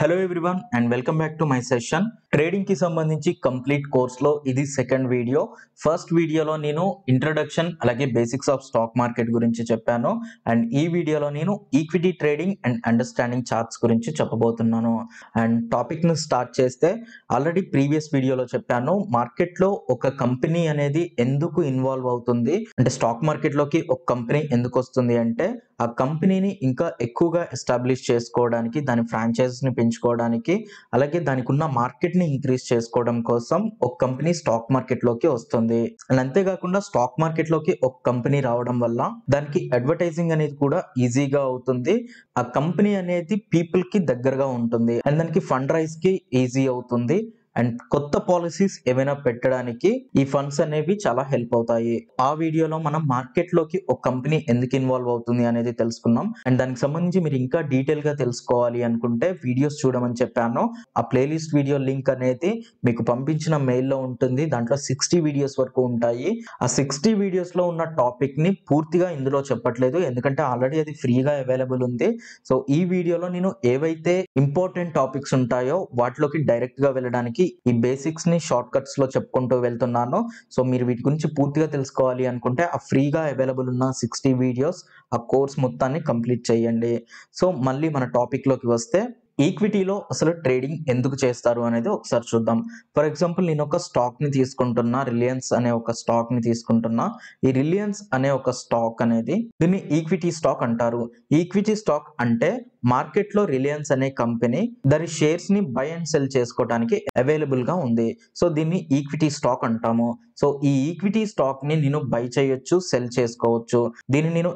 hello everyone and welcome back to my session trading కి సంబంధించి complete కోర్స్లో ఇది సెకండ్ వీడియో ఫస్ట్ వీడియోలో నేను ఇంట్రడక్షన్ అలాగే బేసిక్స్ ఆఫ్ స్టాక్ మార్కెట్ గురించి చెప్పాను అండ్ ఈ వీడియోలో నేను equity trading and understanding charts గురించి చెప్పబోతున్నాను అండ్ టాపిక్ను స్టార్ట్ చేస్తే ఆల్రెడీ ప్రీవియస్ వీడియోలో చెప్పాను మార్కెట్లో ఒక కంపెనీ అనేది ఎందుకు ఇన్వాల్వ్ అవుతుంది అంటే స్టాక్ మార్కెట్లోకి ఒక కంపెనీ ఎందుకు వస్తుంది అంటే ఆ కంపెనీని ఇంకా ఎక్కువగా ఎస్టాబ్లిష్ చేసుకోవడానికి దాని ఫ్రాంచైజ్ని పెంచుకోవడానికి అలాగే దానికి ఉన్న మార్కెట్ని ఇంక్రీజ్ చేసుకోవడం కోసం ఒక కంపెనీ స్టాక్ మార్కెట్లోకి వస్తుంది అండ్ అంతేకాకుండా స్టాక్ మార్కెట్లోకి ఒక కంపెనీ రావడం వల్ల దానికి అడ్వర్టైజింగ్ అనేది కూడా ఈజీగా అవుతుంది ఆ కంపెనీ అనేది పీపుల్కి దగ్గరగా ఉంటుంది అండ్ దానికి ఫండ్ రైస్కి ఈజీ అవుతుంది అండ్ కొత్త పాలసీస్ ఏమైనా పెట్టడానికి ఈ ఫండ్స్ అనేవి చాలా హెల్ప్ అవుతాయి ఆ వీడియోలో మనం మార్కెట్ లోకి ఒక కంపెనీ ఎందుకు ఇన్వాల్వ్ అవుతుంది అనేది తెలుసుకున్నాం అండ్ దానికి సంబంధించి మీరు ఇంకా డీటెయిల్ గా తెలుసుకోవాలి అనుకుంటే వీడియోస్ చూడమని చెప్పాను ఆ ప్లేలిస్ట్ వీడియో లింక్ అనేది మీకు పంపించిన మెయిల్లో ఉంటుంది దాంట్లో సిక్స్టీ వీడియోస్ వరకు ఉంటాయి ఆ సిక్స్టీ వీడియోస్ లో ఉన్న టాపిక్ ని పూర్తిగా ఇందులో చెప్పట్లేదు ఎందుకంటే ఆల్రెడీ అది ఫ్రీగా అవైలబుల్ ఉంది సో ఈ వీడియోలో నేను ఏవైతే ఇంపార్టెంట్ టాపిక్స్ ఉంటాయో వాటిలోకి డైరెక్ట్ గా వెళ్ళడానికి ఈ బేసిక్స్ని షార్ట్ లో చెప్పుకుంటూ వెళ్తున్నాను సో మీరు వీటి గురించి పూర్తిగా తెలుసుకోవాలి అనుకుంటే ఆ ఫ్రీగా అవైలబుల్ ఉన్న సిక్స్టీ వీడియోస్ ఆ కోర్స్ మొత్తాన్ని కంప్లీట్ చేయండి సో మళ్ళీ మన టాపిక్లోకి వస్తే ఈక్విటీలో అసలు ట్రేడింగ్ ఎందుకు చేస్తారు అనేది ఒకసారి చూద్దాం ఫర్ ఎగ్జాంపుల్ నేను ఒక స్టాక్ని తీసుకుంటున్నా రిలయన్స్ అనే ఒక స్టాక్ని తీసుకుంటున్నా ఈ రిలయన్స్ అనే ఒక స్టాక్ అనేది దీన్ని ఈక్విటీ స్టాక్ అంటారు ఈక్విటీ స్టాక్ అంటే మార్కెట్లో రిలయన్స్ అనే కంపెనీ దాని షేర్స్ని బై అండ్ సెల్ చేసుకోవడానికి అవైలబుల్గా ఉంది సో దీన్ని ఈక్విటీ స్టాక్ అంటాము సో ఈ ఈక్విటీ స్టాక్ని నేను బై చేయొచ్చు సెల్ చేసుకోవచ్చు దీన్ని నేను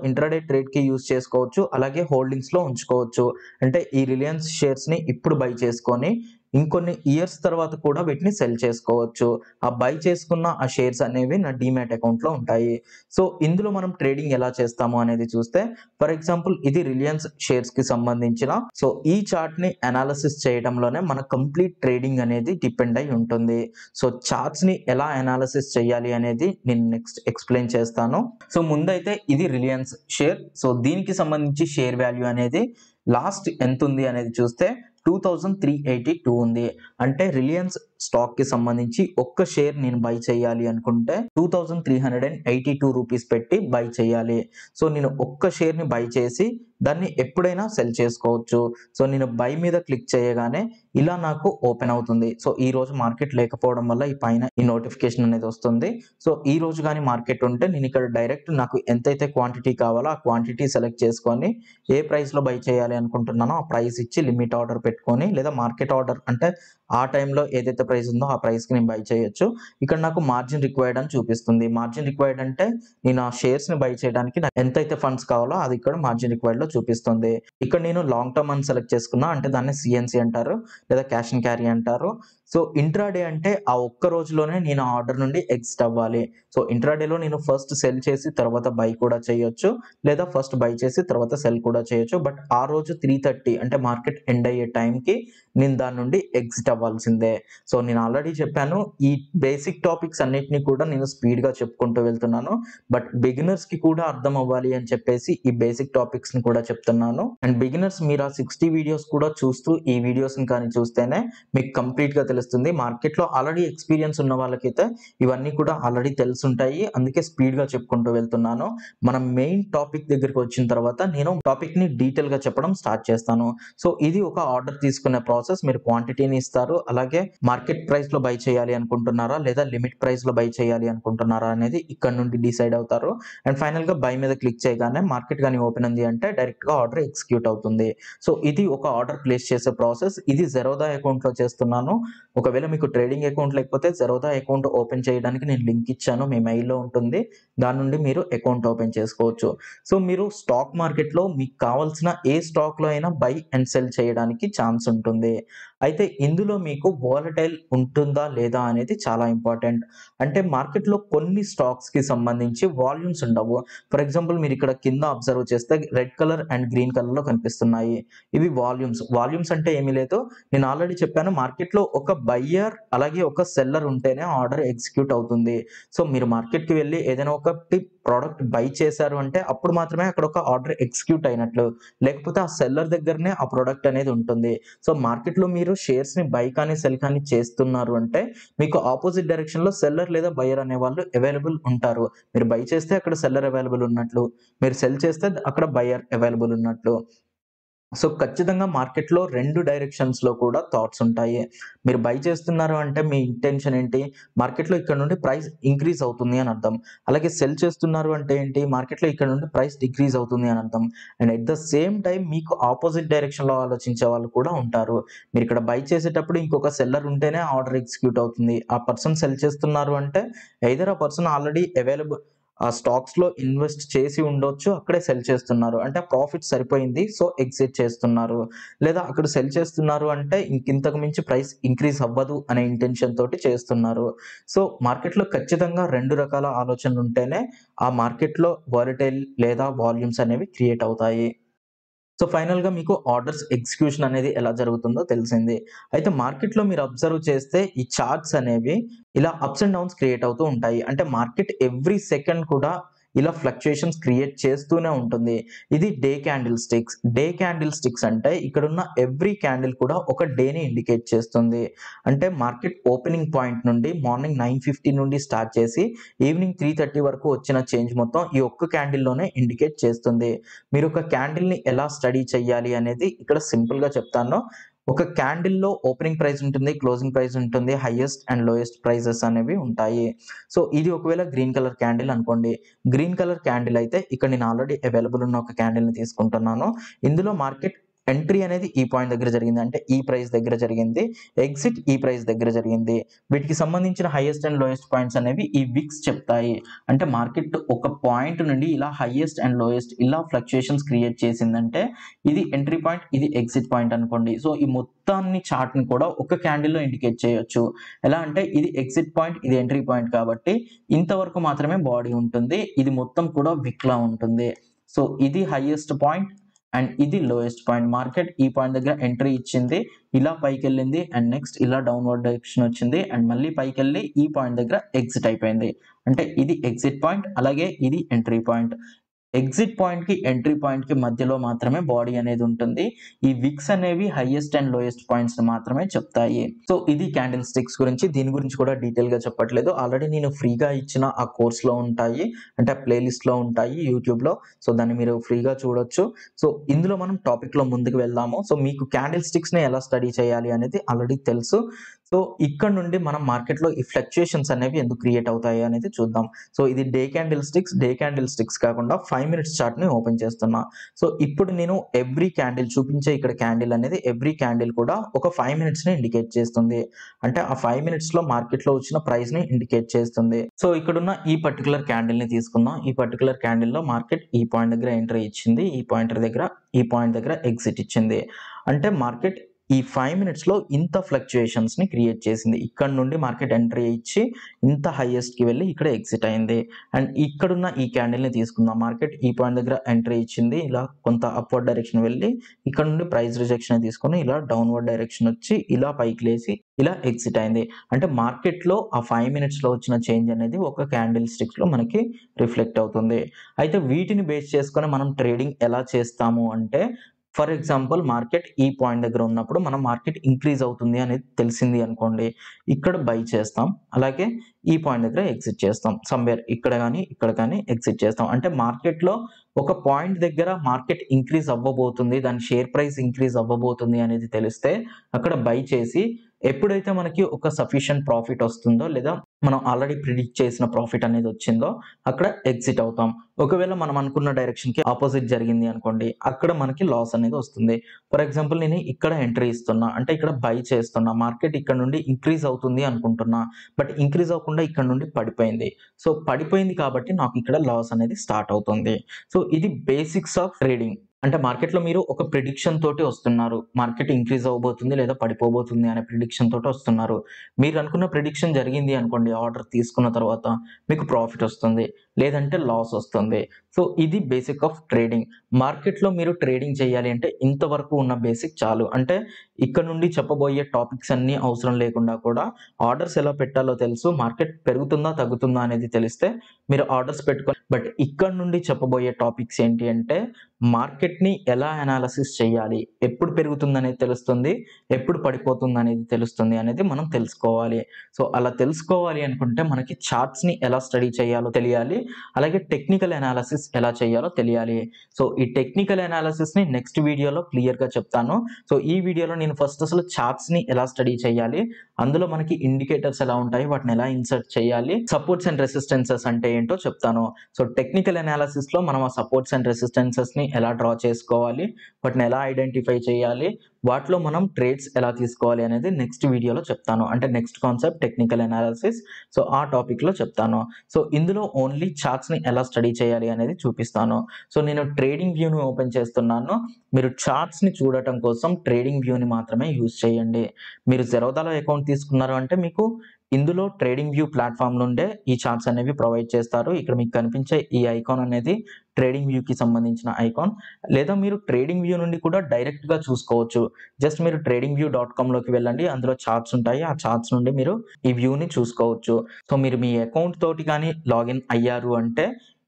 ట్రేడ్ కి యూజ్ చేసుకోవచ్చు అలాగే హోల్డింగ్స్లో ఉంచుకోవచ్చు అంటే ఈ రిలయన్స్ షేర్స్ని ఇప్పుడు బై చేసుకొని ఇంకొన్ని ఇయర్స్ తర్వాత కూడా వీటిని సెల్ చేసుకోవచ్చు ఆ బై చేసుకున్న ఆ షేర్స్ అనేవి నా డిమాట్ అకౌంట్లో ఉంటాయి సో ఇందులో మనం ట్రేడింగ్ ఎలా చేస్తాము అనేది చూస్తే ఫర్ ఎగ్జాంపుల్ ఇది రిలయన్స్ షేర్స్ కి సంబంధించిన సో ఈ చార్ట్ ని అనాలిసిస్ చేయడంలోనే మన కంప్లీట్ ట్రేడింగ్ అనేది డిపెండ్ అయి ఉంటుంది సో చార్ట్స్ ని ఎలా అనాలిసిస్ చేయాలి అనేది నేను నెక్స్ట్ ఎక్స్ప్లెయిన్ చేస్తాను సో ముందైతే ఇది రిలయన్స్ షేర్ సో దీనికి సంబంధించి షేర్ వాల్యూ అనేది లాస్ట్ ఎంత ఉంది అనేది చూస్తే two thousand three eighty two ఉంది అంటే రిలయన్స్ స్టాక్ కి సంబంధించి ఒక్క షేర్ నేను బై చేయాలి అనుకుంటే two thousand three hundred and eighty two rupees పెట్టి బై చేయాలి సో నేను ఒక్క షేర్ని బై చేసి దాన్ని ఎప్పుడైనా సెల్ చేసుకోవచ్చు సో నేను బై మీద క్లిక్ చేయగానే ఇలా నాకు ఓపెన్ అవుతుంది సో ఈ రోజు మార్కెట్ లేకపోవడం వల్ల ఈ పైన ఈ నోటిఫికేషన్ అనేది వస్తుంది సో ఈ రోజు కానీ మార్కెట్ ఉంటే నేను ఇక్కడ డైరెక్ట్ నాకు ఎంతైతే క్వాంటిటీ కావాలో ఆ క్వాంటిటీ సెలెక్ట్ చేసుకొని ఏ ప్రైస్లో బై చేయాలి అనుకుంటున్నానో ఆ ప్రైస్ ఇచ్చి లిమిట్ ఆర్డర్ పెట్టుకొని లేదా మార్కెట్ ఆర్డర్ అంటే ఆ టైంలో ఏదైతే ప్రైస్ ఉందో ఆ ప్రైస్కి నేను బై చేయొచ్చు ఇక్కడ నాకు మార్జిన్ రిక్వైర్డ్ అని చూపిస్తుంది మార్జిన్ రిక్వైర్డ్ అంటే నేను ఆ షేర్స్ని బై చేయడానికి ఎంతైతే ఫండ్స్ కావాలో అది ఇక్కడ మార్జిన్ రిక్వైర్డ్లో చూపిస్తుంది ఇక్కడ నేను లాంగ్ టర్మ్ అని సెలెక్ట్ చేసుకున్నా అంటే దాన్ని సిఎన్సి అంటారు లేదా క్యాష్ అండ్ క్యారీ అంటారు సో ఇంట్రాడే అంటే ఆ ఒక్క రోజులోనే నేను ఆ ఆర్డర్ నుండి ఎగ్జిట్ అవ్వాలి సో ఇంట్రాడేలో నేను ఫస్ట్ సెల్ చేసి తర్వాత బై కూడా చేయొచ్చు లేదా ఫస్ట్ బై చేసి తర్వాత సెల్ కూడా చేయొచ్చు బట్ ఆ రోజు త్రీ థర్టీ అంటే మార్కెట్ ఎండ్ అయ్యే టైంకి నేను దాని నుండి ఎగ్జిట్ అవ్వాల్సిందే సో నేను ఆల్రెడీ చెప్పాను ఈ బేసిక్ టాపిక్స్ అన్నిటిని కూడా నేను స్పీడ్గా చెప్పుకుంటూ వెళ్తున్నాను బట్ బిగినర్స్కి కూడా అర్థం అవ్వాలి అని చెప్పేసి ఈ బేసిక్ టాపిక్స్ని కూడా చెప్తున్నాను అండ్ బిగినర్స్ మీరు ఆ సిక్స్టీ వీడియోస్ కూడా చూస్తూ ఈ వీడియోస్ని కానీ చూస్తేనే మీకు కంప్లీట్గా తెలుసు చేస్తుంది మార్కెట్లో ఆల్రెడీ ఎక్స్పీరియన్స్ ఉన్న వాళ్ళకైతే ఇవన్నీ కూడా ఆల్రెడీ తెలుసుంటాయి అందుకే స్పీడ్గా చెప్పుకుంటూ వెళ్తున్నాను మనం మెయిన్ టాపిక్ దగ్గరికి వచ్చిన తర్వాత నేను టాపిక్ని డీటెయిల్గా చెప్పడం స్టార్ట్ చేస్తాను సో ఇది ఒక ఆర్డర్ తీసుకునే ప్రాసెస్ మీరు క్వాంటిటీని ఇస్తారు అలాగే మార్కెట్ ప్రైస్లో బై చేయాలి అనుకుంటున్నారా లేదా లిమిట్ ప్రైస్లో బై చేయాలి అనుకుంటున్నారా అనేది ఇక్కడ నుండి డిసైడ్ అవుతారు అండ్ ఫైనల్గా బై మీద క్లిక్ చేయగానే మార్కెట్ కానీ ఓపెన్ ఉంది అంటే డైరెక్ట్గా ఆర్డర్ ఎగ్జిక్యూట్ అవుతుంది సో ఇది ఒక ఆర్డర్ ప్లేస్ చేసే ప్రాసెస్ ఇది జెరోదా అకౌంట్లో చేస్తున్నాను ఒకవేళ మీకు ట్రేడింగ్ అకౌంట్ లేకపోతే జరోదా అకౌంట్ ఓపెన్ చేయడానికి నేను లింక్ ఇచ్చాను మీ మెయిల్లో ఉంటుంది దాని నుండి మీరు అకౌంట్ ఓపెన్ చేసుకోవచ్చు సో మీరు స్టాక్ మార్కెట్లో మీకు కావాల్సిన ఏ స్టాక్లో అయినా బై అండ్ సెల్ చేయడానికి ఛాన్స్ ఉంటుంది అయితే ఇందులో మీకు వాలటైల్ ఉంటుందా లేదా అనేది చాలా ఇంపార్టెంట్ అంటే మార్కెట్లో కొన్ని స్టాక్స్కి సంబంధించి వాల్యూమ్స్ ఉండవు ఫర్ ఎగ్జాంపుల్ మీరు ఇక్కడ కింద అబ్జర్వ్ చేస్తే రెడ్ కలర్ అండ్ గ్రీన్ కలర్లో కనిపిస్తున్నాయి ఇవి వాల్యూమ్స్ వాల్యూమ్స్ అంటే ఏమీ లేదు నేను ఆల్రెడీ చెప్పాను మార్కెట్లో ఒక బయ్యర్ అలాగే ఒక సెల్లర్ ఉంటేనే ఆర్డర్ ఎగ్జిక్యూట్ అవుతుంది సో మీరు మార్కెట్కి వెళ్ళి ఏదైనా ఒక టిప్ ప్రోడక్ట్ బై చేశారు అంటే అప్పుడు మాత్రమే అక్కడ ఒక ఆర్డర్ ఎగ్జిక్యూట్ అయినట్లు లేకపోతే ఆ సెల్లర్ దగ్గరనే ఆ ప్రోడక్ట్ అనేది ఉంటుంది సో మార్కెట్లో మీరు షేర్స్ని బై కానీ సెల్ కానీ చేస్తున్నారు అంటే మీకు ఆపోజిట్ డైరెక్షన్లో సెల్లర్ లేదా బయర్ అనే వాళ్ళు అవైలబుల్ ఉంటారు మీరు బై చేస్తే అక్కడ సెల్లర్ అవైలబుల్ ఉన్నట్లు మీరు సెల్ చేస్తే అక్కడ బయర్ అవైలబుల్ ఉన్నట్లు సో ఖచ్చితంగా మార్కెట్లో రెండు డైరెక్షన్స్లో కూడా థాట్స్ ఉంటాయి మీరు బై చేస్తున్నారు అంటే మీ ఇంటెన్షన్ ఏంటి మార్కెట్లో ఇక్కడ నుండి ప్రైస్ ఇంక్రీజ్ అవుతుంది అని అర్థం అలాగే సెల్ చేస్తున్నారు అంటే ఏంటి మార్కెట్లో ఇక్కడ నుండి ప్రైస్ డిక్రీజ్ అవుతుంది అని అర్థం and at the same time మీకు ఆపోజిట్ డైరెక్షన్లో ఆలోచించే వాళ్ళు కూడా ఉంటారు మీరు ఇక్కడ బై చేసేటప్పుడు ఇంకొక సెల్లర్ ఉంటేనే ఆర్డర్ ఎగ్జిక్యూట్ అవుతుంది ఆ పర్సన్ సెల్ చేస్తున్నారు అంటే ఎయిదర్ ఆ పర్సన్ ఆల్రెడీ అవైలబుల్ ఆ స్టాక్స్లో ఇన్వెస్ట్ చేసి ఉండొచ్చు అక్కడే సెల్ చేస్తున్నారు అంటే ప్రాఫిట్ సరిపోయింది సో ఎగ్జిట్ చేస్తున్నారు లేదా అక్కడ సెల్ చేస్తున్నారు అంటే ఇంతకు మించి ప్రైస్ ఇంక్రీజ్ అవ్వదు అనే ఇంటెన్షన్ తోటి చేస్తున్నారు సో మార్కెట్లో ఖచ్చితంగా రెండు రకాల ఆలోచనలు ఉంటేనే ఆ మార్కెట్లో వాలిటైల్ లేదా వాల్యూమ్స్ అనేవి క్రియేట్ అవుతాయి సో ఫైనల్గా మీకు ఆర్డర్స్ ఎగ్జిక్యూషన్ అనేది ఎలా జరుగుతుందో తెలిసింది అయితే మార్కెట్లో మీరు అబ్జర్వ్ చేస్తే ఈ చార్ట్స్ అనేవి ఇలా అప్స్ అండ్ డౌన్స్ క్రియేట్ అవుతూ ఉంటాయి అంటే మార్కెట్ ఎవ్రీ సెకండ్ కూడా ఇలా ఫ్లక్చుయేషన్స్ క్రియేట్ చేస్తూనే ఉంటుంది ఇది day candle sticks day candle sticks అంటే ఇక్కడున్న ఎవ్రీ క్యాండిల్ కూడా ఒక డేని ఇండికేట్ చేస్తుంది అంటే మార్కెట్ ఓపెనింగ్ పాయింట్ నుండి మార్నింగ్ నైన్ ఫిఫ్టీ నుండి స్టార్ట్ చేసి ఈవినింగ్ త్రీ థర్టీ వరకు వచ్చిన చేంజ్ మొత్తం ఈ ఒక్క క్యాండిల్లోనే ఇండికేట్ చేస్తుంది మీరు ఒక క్యాండిల్ని ఎలా స్టడీ చేయాలి అనేది ఇక్కడ సింపుల్గా చెప్తాను ఒక క్యాండిల్లో ఓపెనింగ్ ప్రైస్ ఉంటుంది క్లోజింగ్ ప్రైస్ ఉంటుంది హైయెస్ట్ అండ్ లోయెస్ట్ ప్రైజెస్ అనేవి ఉంటాయి సో ఇది ఒకవేళ గ్రీన్ కలర్ క్యాండిల్ అనుకోండి గ్రీన్ కలర్ క్యాండిల్ అయితే ఇక్కడ నేను ఆల్రెడీ అవైలబుల్ ఉన్న ఒక క్యాండిల్ని తీసుకుంటున్నాను ఇందులో మార్కెట్ ఎంట్రీ అనేది ఈ పాయింట్ దగ్గర జరిగింది అంటే ఈ ప్రైస్ దగ్గర జరిగింది ఎగ్జిట్ ఈ ప్రైస్ దగ్గర జరిగింది వీటికి సంబంధించిన హైయెస్ట్ అండ్ లోయెస్ట్ పాయింట్స్ అనేవి ఈ విక్స్ చెప్తాయి అంటే మార్కెట్ ఒక పాయింట్ నుండి ఇలా హైయెస్ట్ అండ్ లోయెస్ట్ ఇలా ఫ్లక్చుయేషన్స్ క్రియేట్ చేసిందంటే ఇది ఎంట్రీ పాయింట్ ఇది ఎగ్జిట్ పాయింట్ అనుకోండి సో ఈ మొత్తాన్ని చార్ట్ని కూడా ఒక క్యాండిల్లో ఇండికేట్ చేయొచ్చు ఎలా అంటే ఇది ఎగ్జిట్ పాయింట్ ఇది ఎంట్రీ పాయింట్ కాబట్టి ఇంతవరకు మాత్రమే బాడీ ఉంటుంది ఇది మొత్తం కూడా విక్లా ఉంటుంది సో ఇది హైయెస్ట్ పాయింట్ అండ్ ఇది లోయెస్ట్ పాయింట్ మార్కెట్ ఈ పాయింట్ దగ్గర ఎంట్రీ ఇచ్చింది ఇలా పైకి వెళ్ళింది అండ్ నెక్స్ట్ ఇలా డౌన్వర్డ్ డైరెక్షన్ వచ్చింది అండ్ మళ్ళీ పైకి వెళ్ళి ఈ పాయింట్ దగ్గర ఎగ్జిట్ అయిపోయింది అంటే ఇది ఎగ్జిట్ పాయింట్ అలాగే ఇది ఎంట్రీ పాయింట్ ఎగ్జిట్ పాయింట్ కి ఎంట్రీ పాయింట్ కి మధ్యలో మాత్రమే బాడీ అనేది ఉంటుంది ఈ విక్స్ అనేవి హైయెస్ట్ అండ్ లోయెస్ట్ పాయింట్స్ని మాత్రమే చెప్తాయి సో ఇది క్యాండిల్ స్టిక్స్ గురించి దీని గురించి కూడా డీటెయిల్ గా చెప్పట్లేదు ఆల్రెడీ నేను ఫ్రీగా ఇచ్చిన ఆ కోర్స్లో ఉంటాయి అంటే ఆ ప్లేలిస్ట్లో ఉంటాయి యూట్యూబ్లో సో దాన్ని మీరు ఫ్రీగా చూడొచ్చు సో ఇందులో మనం టాపిక్లో ముందుకు వెళ్దాము సో మీకు క్యాండిల్ స్టిక్స్ని ఎలా స్టడీ చేయాలి అనేది ఆల్రెడీ తెలుసు సో ఇక్కడ నుండి మనం మార్కెట్లో ఈ ఫ్లక్చుయేషన్స్ అనేవి ఎందుకు క్రియేట్ అవుతాయి అనేది చూద్దాం సో ఇది day candle sticks day candle sticks కాకుండా ఫైవ్ మినిట్స్ చార్ట్ని ఓపెన్ చేస్తున్నా సో ఇప్పుడు నేను ఎవ్రీ క్యాండిల్ చూపించే ఇక్కడ క్యాండిల్ అనేది ఎవ్రీ క్యాండిల్ కూడా ఒక ఫైవ్ మినిట్స్ని ఇండికేట్ చేస్తుంది అంటే ఆ ఫైవ్ మినిట్స్లో మార్కెట్లో వచ్చిన ప్రైస్ని ఇండికేట్ చేస్తుంది సో ఇక్కడున్న ఈ పర్టికులర్ క్యాండిల్ని తీసుకుందాం ఈ పర్టికులర్ క్యాండిల్లో మార్కెట్ ఈ పాయింట్ దగ్గర ఎంట్రీ ఇచ్చింది ఈ పాయింట్ దగ్గర ఈ పాయింట్ దగ్గర ఎగ్జిట్ ఇచ్చింది అంటే మార్కెట్ ఈ ఫైవ్ మినిట్స్లో ఇంత ఫ్లక్చుయేషన్స్ని క్రియేట్ చేసింది ఇక్కడ నుండి మార్కెట్ ఎంట్రీ ఇచ్చి ఇంత కి వెళ్ళి ఇక్కడ ఎగ్జిట్ అయింది అండ్ ఇక్కడున్న ఈ క్యాండిల్ని తీసుకుందాం మార్కెట్ ఈ పాయింట్ దగ్గర ఎంట్రీ ఇచ్చింది ఇలా కొంత అప్వర్డ్ డైరెక్షన్ వెళ్ళి ఇక్కడ నుండి ప్రైస్ రిజెక్షన్ తీసుకొని ఇలా డౌన్వర్డ్ డైరెక్షన్ వచ్చి ఇలా పైకి లేచి ఇలా ఎగ్జిట్ అయింది అంటే మార్కెట్లో ఆ ఫైవ్ మినిట్స్లో వచ్చిన చేంజ్ అనేది ఒక క్యాండిల్ స్టిక్స్లో మనకి రిఫ్లెక్ట్ అవుతుంది అయితే వీటిని బేస్ చేసుకొని మనం ట్రేడింగ్ ఎలా చేస్తాము అంటే ఫర్ ఎగ్జాంపుల్ మార్కెట్ ఈ పాయింట్ దగ్గర ఉన్నప్పుడు మనం మార్కెట్ ఇంక్రీజ్ అవుతుంది అనేది తెలిసింది అనుకోండి ఇక్కడ బై చేస్తాం అలాగే ఈ పాయింట్ దగ్గర ఎగ్జిట్ చేస్తాం సమ్వేర్ ఇక్కడ కానీ ఇక్కడ కానీ ఎగ్జిట్ చేస్తాం అంటే మార్కెట్లో ఒక పాయింట్ దగ్గర మార్కెట్ ఇంక్రీజ్ అవ్వబోతుంది దాని షేర్ ప్రైస్ ఇంక్రీజ్ అవ్వబోతుంది అనేది తెలిస్తే అక్కడ బై చేసి ఎప్పుడైతే మనకి ఒక సఫిషియన్ ప్రాఫిట్ వస్తుందో లేదా మనం ఆల్రెడీ ప్రిడిక్ట్ చేసిన ప్రాఫిట్ అనేది వచ్చిందో అక్కడ ఎగ్జిట్ అవుతాం ఒకవేళ మనం అనుకున్న డైరెక్షన్కి ఆపోజిట్ జరిగింది అనుకోండి అక్కడ మనకి లాస్ అనేది వస్తుంది ఫర్ ఎగ్జాంపుల్ నేను ఇక్కడ ఎంట్రీ ఇస్తున్నా అంటే ఇక్కడ బై చేస్తున్నా మార్కెట్ ఇక్కడ నుండి ఇంక్రీజ్ అవుతుంది అనుకుంటున్నా బట్ ఇంక్రీజ్ అవ్వకుండా ఇక్కడ నుండి పడిపోయింది సో పడిపోయింది కాబట్టి నాకు ఇక్కడ లాస్ అనేది స్టార్ట్ అవుతుంది సో ఇది బేసిక్స్ ఆఫ్ ట్రేడింగ్ అంటే మార్కెట్లో మీరు ఒక ప్రిడిక్షన్ తోటి వస్తున్నారు మార్కెట్ ఇంక్రీజ్ అవ్వబోతుంది లేదా పడిపోబోతుంది అనే ప్రిడిక్షన్ తోటి వస్తున్నారు మీరు అనుకున్న ప్రిడిక్షన్ జరిగింది అనుకోండి ఆర్డర్ తీసుకున్న తర్వాత మీకు ప్రాఫిట్ వస్తుంది లేదంటే లాస్ వస్తుంది సో ఇది బేసిక్ ఆఫ్ ట్రేడింగ్ మార్కెట్లో మీరు ట్రేడింగ్ చేయాలి అంటే ఇంతవరకు ఉన్న బేసిక్ చాలు అంటే ఇక్కడ నుండి చెప్పబోయే టాపిక్స్ అన్నీ అవసరం లేకుండా కూడా ఆర్డర్స్ ఎలా పెట్టాలో తెలుసు మార్కెట్ పెరుగుతుందా తగ్గుతుందా అనేది తెలిస్తే మీరు ఆర్డర్స్ పెట్టుకో బట్ ఇక్కడ నుండి చెప్పబోయే టాపిక్స్ ఏంటి అంటే మార్కెట్ని ఎలా అనాలసిస్ చేయాలి ఎప్పుడు పెరుగుతుంది అనేది తెలుస్తుంది ఎప్పుడు పడిపోతుంది అనేది తెలుస్తుంది అనేది మనం తెలుసుకోవాలి సో అలా తెలుసుకోవాలి అనుకుంటే మనకి చార్ట్స్ని ఎలా స్టడీ చేయాలో తెలియాలి అలాగే టెక్నికల్ అనాలసిస్ ఎలా చేయాలో తెలియాలి సో ఈ టెక్నికల్ అనాలిసిస్ని నెక్స్ట్ వీడియోలో క్లియర్గా చెప్తాను సో ఈ వీడియోలో నేను ఫస్ట్ అసలు చార్ట్స్ని ఎలా స్టడీ చేయాలి అందులో మనకి ఇండికేటర్స్ ఎలా ఉంటాయి వాటిని ఎలా ఇన్సర్ట్ చేయాలి సపోర్ట్స్ అండ్ రెసిస్టెన్సెస్ అంటే ఏంటో చెప్తాను సో టెక్నికల్ అనాలిసిస్లో మనం ఆ సపోర్ట్స్ అండ్ రెసిస్టెన్సెస్ని ఎలా డ్రా చేసుకోవాలి వాటిని ఎలా ఐడెంటిఫై చేయాలి వాటిలో మనం ట్రేడ్స్ ఎలా తీసుకోవాలి అనేది నెక్స్ట్ వీడియోలో చెప్తాను అంటే next concept technical analysis so ఆ టాపిక్లో చెప్తాను సో ఇందులో ఓన్లీ చార్ట్స్ని ఎలా స్టడీ చేయాలి అనేది చూపిస్తాను సో నేను ట్రేడింగ్ వ్యూని ఓపెన్ చేస్తున్నాను మీరు చార్ట్స్ని చూడటం కోసం ట్రేడింగ్ వ్యూని మాత్రమే యూజ్ చేయండి మీరు జెరోదాల అకౌంట్ తీసుకున్నారు అంటే మీకు ఇందులో ట్రేడింగ్ వ్యూ ప్లాట్ఫామ్ నుండే ఈ చార్ట్స్ అనేవి ప్రొవైడ్ చేస్తారు ఇక్కడ మీకు కనిపించే ఈ ఐకాన్ అనేది ట్రేడింగ్ వ్యూకి సంబంధించిన ఐకాన్ లేదా మీరు ట్రేడింగ్ వ్యూ నుండి కూడా డైరెక్ట్గా చూసుకోవచ్చు జస్ట్ మీరు ట్రేడింగ్ వ్యూ డాట్ కామ్లోకి వెళ్ళండి అందులో చార్ట్స్ ఉంటాయి ఆ చార్ట్స్ నుండి మీరు ఈ వ్యూని చూసుకోవచ్చు సో మీరు మీ అకౌంట్ తోటి కానీ లాగిన్ అయ్యారు అంటే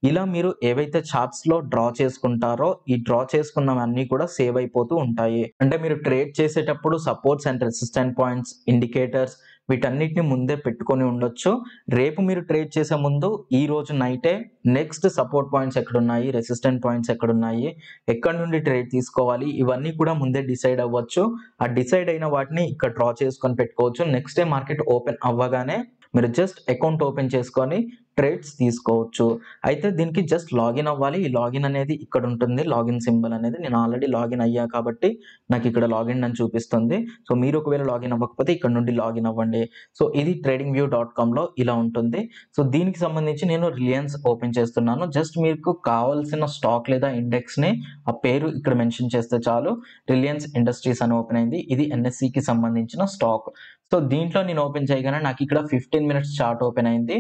ఇలా మీరు ఏవైతే చార్ట్స్ లో డ్రా చేసుకుంటారో ఈ డ్రా చేసుకున్నవన్నీ కూడా సేవ్ అయిపోతూ ఉంటాయి అంటే మీరు ట్రేడ్ చేసేటప్పుడు supports and resistant points indicators వీటన్నిటిని ముందే పెట్టుకొని ఉండొచ్చు రేపు మీరు ట్రేడ్ చేసే ముందు ఈ రోజు నైటే నెక్స్ట్ సపోర్ట్ పాయింట్స్ ఎక్కడున్నాయి రెసిస్టెంట్ పాయింట్స్ ఎక్కడున్నాయి ఎక్కడి నుండి ట్రేడ్ తీసుకోవాలి ఇవన్నీ కూడా ముందే డిసైడ్ అవ్వచ్చు ఆ డిసైడ్ అయిన వాటిని ఇక్కడ డ్రా చేసుకొని పెట్టుకోవచ్చు నెక్స్ట్ డే మార్కెట్ ఓపెన్ అవ్వగానే మీరు జస్ట్ అకౌంట్ ఓపెన్ చేసుకొని ట్రేడ్స్ తీసుకోవచ్చు అయితే దీనికి జస్ట్ లాగిన్ అవ్వాలి ఈ లాగిన్ అనేది ఇక్కడ ఉంటుంది లాగిన్ సింబల్ అనేది నేను ఆల్రెడీ లాగిన్ అయ్యా కాబట్టి నాకు ఇక్కడ లాగిన్ అని చూపిస్తుంది సో మీరు ఒకవేళ లాగిన్ అవ్వకపోతే ఇక్కడ నుండి లాగిన్ అవ్వండి సో ఇది ట్రేడింగ్ వ్యూ డాట్ కామ్లో ఇలా ఉంటుంది సో దీనికి సంబంధించి నేను రిలయన్స్ ఓపెన్ చేస్తున్నాను జస్ట్ మీకు కావాల్సిన స్టాక్ లేదా ఇండెక్స్ని ఆ పేరు ఇక్కడ మెన్షన్ చేస్తే చాలు రిలయన్స్ ఇండస్ట్రీస్ అని ఓపెన్ అయింది ఇది ఎన్ఎస్సికి e సంబంధించిన స్టాక్ సో దీంట్లో నేను ఓపెన్ చేయగానే నాకు ఇక్కడ ఫిఫ్టీన్ మినిట్స్ చార్ట్ ఓపెన్ అయింది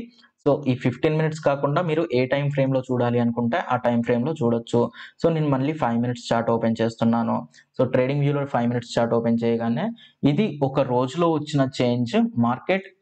సో ఈ ఫిఫ్టీన్ మినిట్స్ కాకుండా మీరు ఏ టైం ఫ్రేమ్లో చూడాలి అనుకుంటే ఆ టైం ఫ్రేమ్లో చూడొచ్చు సో నేను మళ్ళీ ఫైవ్ మినిట్స్ చార్ట్ ఓపెన్ చేస్తున్నాను సో ట్రేడింగ్ వ్యూలో ఫైవ్ మినిట్స్ చార్ట్ ఓపెన్ చేయగానే ఇది ఒక రోజులో వచ్చిన చేంజ్ మార్కెట్